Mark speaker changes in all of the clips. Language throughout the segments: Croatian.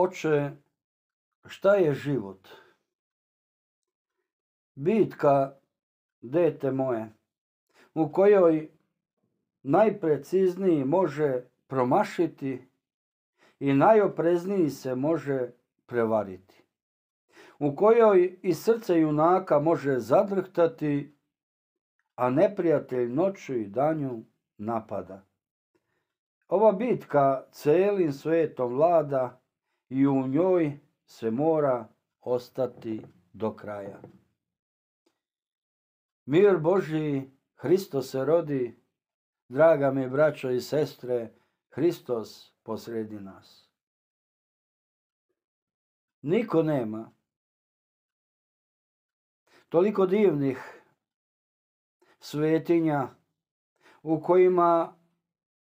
Speaker 1: Oče, šta je život? Bitka, dete moje, u kojoj najprecizniji može promašiti i najoprezniji se može prevariti. U kojoj i srce junaka može zadrhtati, a neprijatelj noću i danju napada. Ova bitka celim svetom vlada i u njoj se mora ostati do kraja. Mir Boži, Hristo se rodi, draga mi braćo i sestre, Hristos posredi nas. Niko nema toliko divnih svetinja u kojima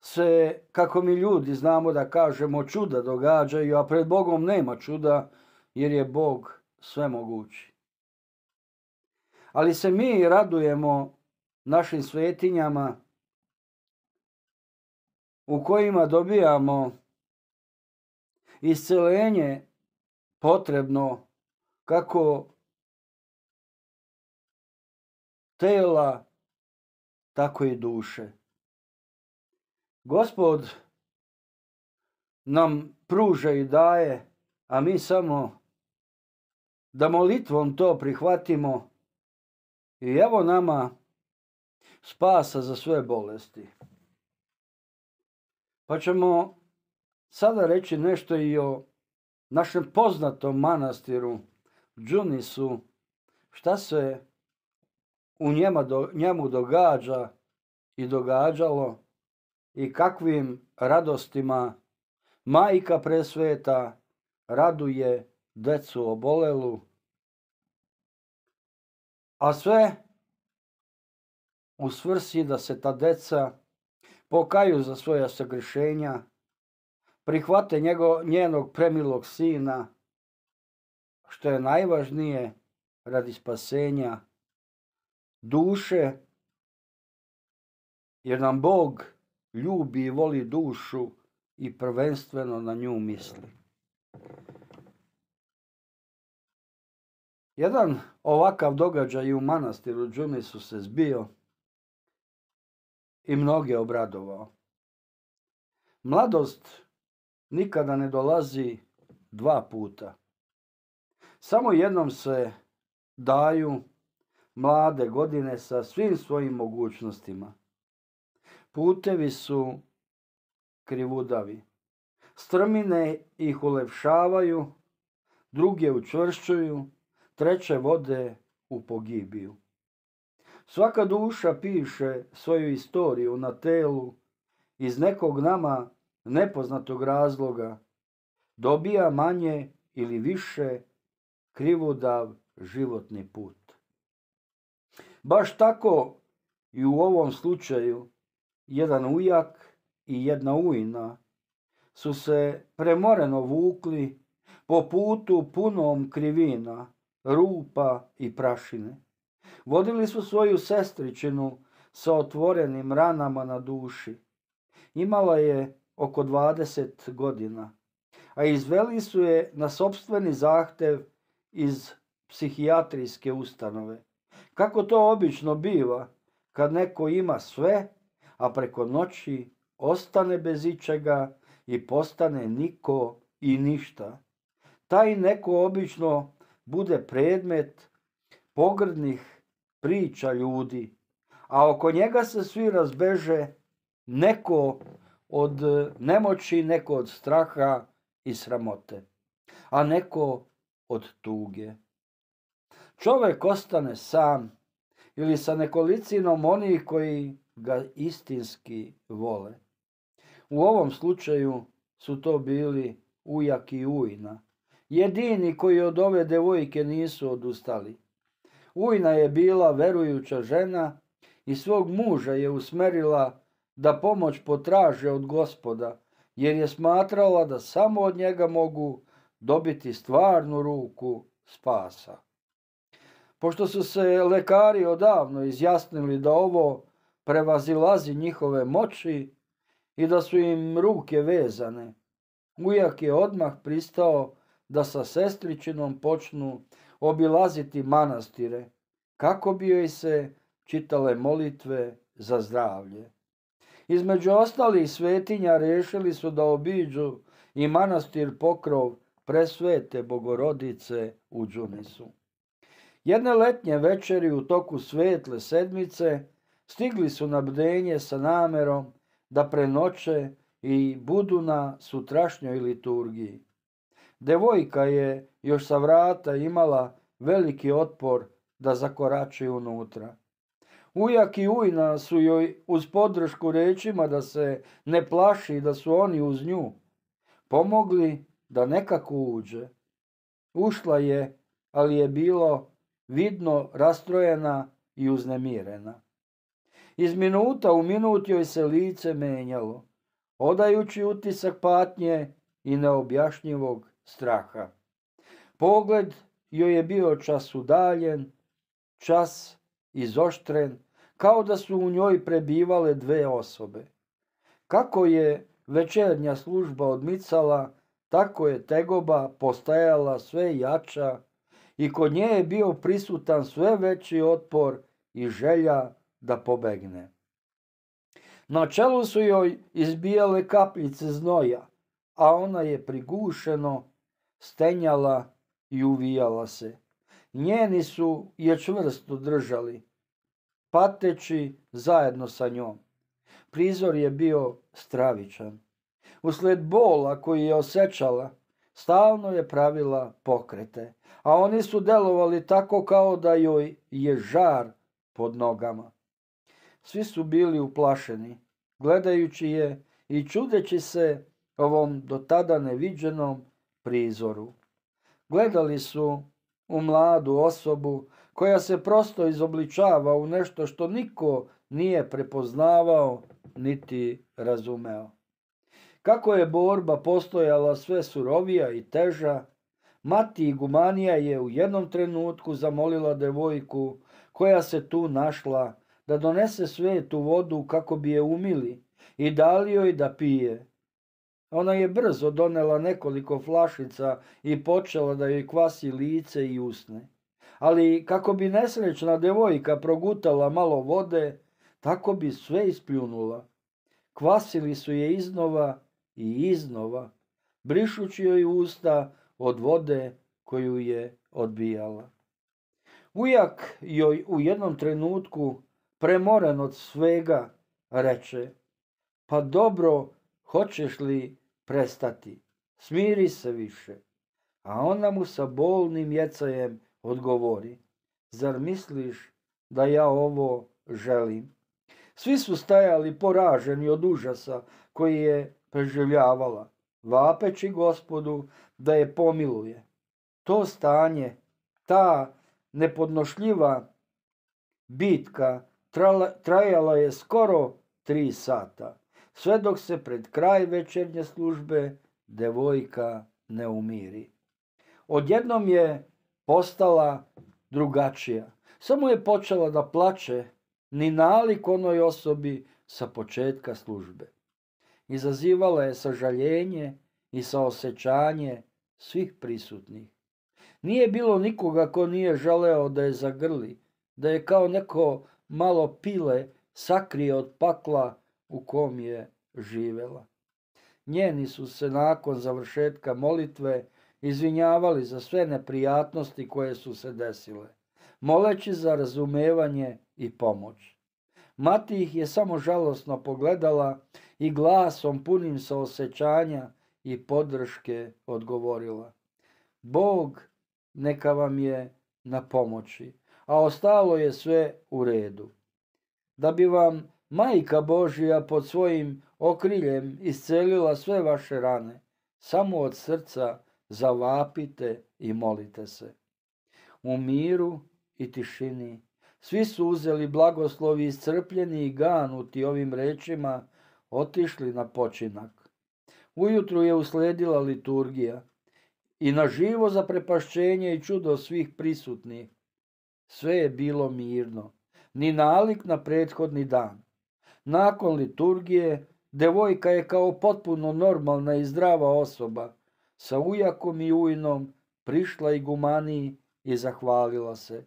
Speaker 1: se, kako mi ljudi znamo da kažemo, čuda događaju, a pred Bogom nema čuda jer je Bog sve mogući. Ali se mi radujemo našim svetinjama u kojima dobijamo iscelenje potrebno kako tela, tako i duše. Gospod nam pruže i daje, a mi samo da molitvom to prihvatimo i evo nama spasa za sve bolesti. Pa ćemo sada reći nešto i o našem poznatom manastiru Džunisu, šta se u njemu događa i događalo i kakvim radostima majka presveta raduje decu obolelu, a sve u svrsi da se ta deca pokaju za svoja sagrišenja, prihvate njego, njenog premilog sina, što je najvažnije radi spasenja duše, jer nam Bog ljubi i voli dušu i prvenstveno na nju misli. Jedan ovakav događaj u manastiru Džunisu se zbio i mnoge obradovao. Mladost nikada ne dolazi dva puta. Samo jednom se daju mlade godine sa svim svojim mogućnostima. Putevi su krivudavi. Strmine ih ulepšavaju, druge učvršćuju, treće vode u pogibiju. Svaka duša piše svoju istoriju na telu iz nekog nama nepoznatog razloga. Dobija manje ili više krivudav životni put. Baš tako i u ovom slučaju jedan ujak i jedna ujna su se premoreno vukli po putu punom krivina, rupa i prašine. Vodili su svoju sestričinu sa otvorenim ranama na duši. Imala je oko 20 godina, a izveli su je na sobstveni zahtev iz psihijatrijske ustanove. Kako to obično biva, kad neko ima sve, a preko noći ostane bez ičega i postane niko i ništa. Taj neko obično bude predmet pogrdnih priča ljudi, a oko njega se svi razbeže neko od nemoći, neko od straha i sramote, a neko od tuge. Čovjek ostane sam ili sa nekolicinom onih koji ga istinski vole. U ovom slučaju su to bili ujak i ujna. Jedini koji od ove devojke nisu odustali. Ujna je bila verujuća žena i svog muža je usmerila da pomoć potraže od gospoda, jer je smatrala da samo od njega mogu dobiti stvarnu ruku spasa. Pošto su se lekari odavno izjasnili da ovo prevazilazi njihove moći i da su im ruke vezane. Ujak je odmah pristao da sa sestričinom počnu obilaziti manastire, kako bi joj se čitale molitve za zdravlje. Između ostalih svetinja rešili su da obiđu i manastir pokrov presvete bogorodice u Đunisu. Jedne letnje večeri u toku svetle sedmice stigli su na bdenje sa namerom da prenoće i budu na sutrašnjoj liturgiji. Devojka je još sa vrata imala veliki otpor da zakorači unutra. Ujak i ujna su joj uz podršku rečima da se ne plaši da su oni uz nju pomogli da nekako uđe. Ušla je, ali je bilo vidno rastrojena i uznemirena. Iz minuta u minut joj se lice menjalo, odajući utisak patnje i neobjašnjivog straha. Pogled joj je bio čas udaljen, čas izoštren, kao da su u njoj prebivale dve osobe. Kako je večernja služba odmicala, tako je tegoba postajala sve jača i kod nje je bio prisutan sve veći otpor i želja da pobegne. Na čelu su joj izbijale kapljice znoja, a ona je prigušeno stenjala i uvijala se. Njeni su je čvrsto držali, pateći zajedno sa njom. Prizor je bio stravičan. Usled bola koji je osjećala, stalno je pravila pokrete, a oni su delovali tako kao da joj je žar pod nogama svi su bili uplašeni, gledajući je i čudeći se ovom do tada neviđenom prizoru. Gledali su u mladu osobu koja se prosto izobličava u nešto što niko nije prepoznavao niti razumeo. Kako je borba postojala sve surovija i teža, Mati Igumanija je u jednom trenutku zamolila devojku koja se tu našla da donese svetu vodu kako bi je umili i dali joj da pije. Ona je brzo donela nekoliko flašica i počela da joj kvasi lice i usne. Ali kako bi nesrećna devojka progutala malo vode, tako bi sve ispljunula. Kvasili su je iznova i iznova, brišući joj usta od vode koju je odbijala. Ujak joj u jednom trenutku premoren od svega, reče, pa dobro, hoćeš li prestati, smiri se više. A ona mu sa bolnim jecajem odgovori, zar misliš da ja ovo želim? Svi su stajali poraženi od užasa koji je preživljavala, vapeći gospodu da je pomiluje. To stanje, ta nepodnošljiva bitka trajala je skoro tri sata, sve dok se pred kraj večernje službe devojka ne umiri. Odjednom je postala drugačija. Samo je počela da plače ni nalik onoj osobi sa početka službe. Izazivala je sažaljenje i saosećanje svih prisutnih. Nije bilo nikoga ko nije želeo da je zagrli, da je kao neko malo pile sakrije od pakla u kom je živela. Njeni su se nakon završetka molitve izvinjavali za sve neprijatnosti koje su se desile, moleći za razumevanje i pomoć. Mati ih je samo žalosno pogledala i glasom punim osjećanja i podrške odgovorila. Bog neka vam je na pomoći a ostalo je sve u redu. Da bi vam Majka Božija pod svojim okriljem iscelila sve vaše rane, samo od srca zavapite i molite se. U miru i tišini svi su uzeli blagoslovi iscrpljeni i ganuti ovim rečima otišli na počinak. Ujutru je usledila liturgija i na živo zaprepašćenje i čudo svih prisutnih sve je bilo mirno, ni nalik na prethodni dan. Nakon liturgije, devojka je kao potpuno normalna i zdrava osoba, sa ujakom i ujnom, prišla i gumaniji i zahvalila se.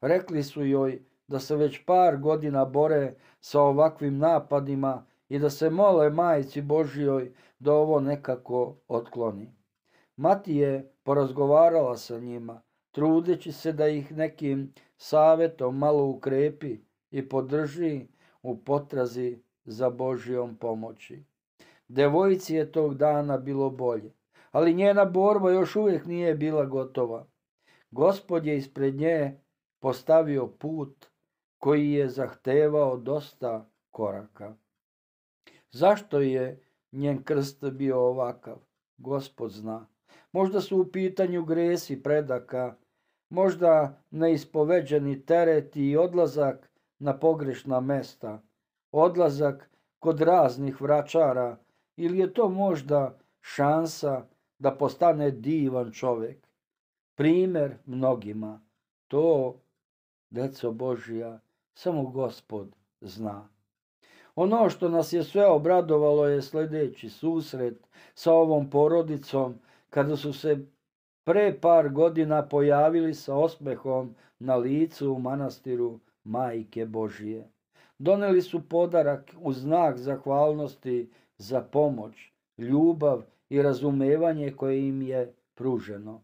Speaker 1: Rekli su joj da se već par godina bore sa ovakvim napadima i da se mole majici Božijoj da ovo nekako otkloni. Mati je porazgovarala sa njima, trudeći se da ih nekim savetom malo ukrepi i podrži u potrazi za Božijom pomoći. Devojci je tog dana bilo bolje, ali njena borba još uvijek nije bila gotova. Gospod je ispred nje postavio put koji je zahtevao dosta koraka. Zašto je njen krst bio ovakav? Gospod zna. Možda su u pitanju gresi predaka možda neispoveđeni teret i odlazak na pogrešna mesta, odlazak kod raznih vračara ili je to možda šansa da postane divan čovjek. Primer mnogima, to, deco Božija, samo gospod zna. Ono što nas je sve obradovalo je sljedeći susret sa ovom porodicom kada su se pre par godina pojavili sa osmehom na licu u manastiru Majke Božije. Doneli su podarak u znak zahvalnosti za pomoć, ljubav i razumevanje koje im je pruženo.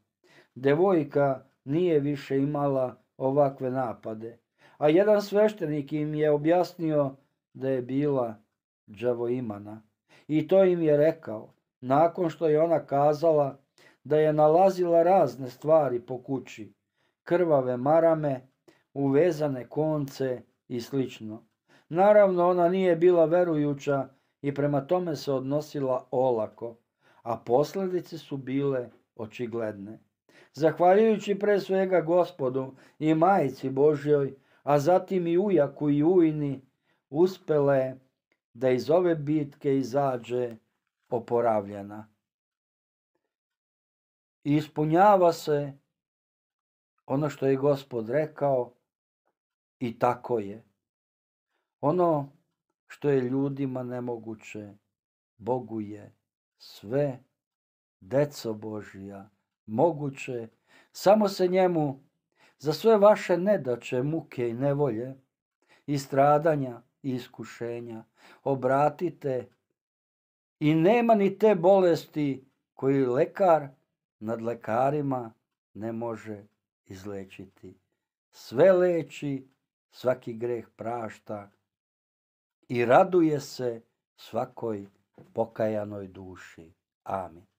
Speaker 1: Devojka nije više imala ovakve napade, a jedan sveštenik im je objasnio da je bila džavoimana. I to im je rekao, nakon što je ona kazala da je nalazila razne stvari po kući, krvave marame, uvezane konce i slično. Naravno ona nije bila verujuća i prema tome se odnosila olako, a posljedice su bile očigledne. Zahvaljujući pre svega gospodu i majici Božjoj, a zatim i ujaku i ujni, uspele da iz ove bitke izađe oporavljena i ispunjava se ono što je gospod rekao i tako je. Ono što je ljudima nemoguće, Bogu je sve, deco Božija, moguće, samo se njemu za sve vaše nedače, muke i nevolje, i stradanja i iskušenja, obratite i nema ni te bolesti koji lekar nad lekarima ne može izlečiti. Sve leči, svaki greh prašta i raduje se svakoj pokajanoj duši. Amin.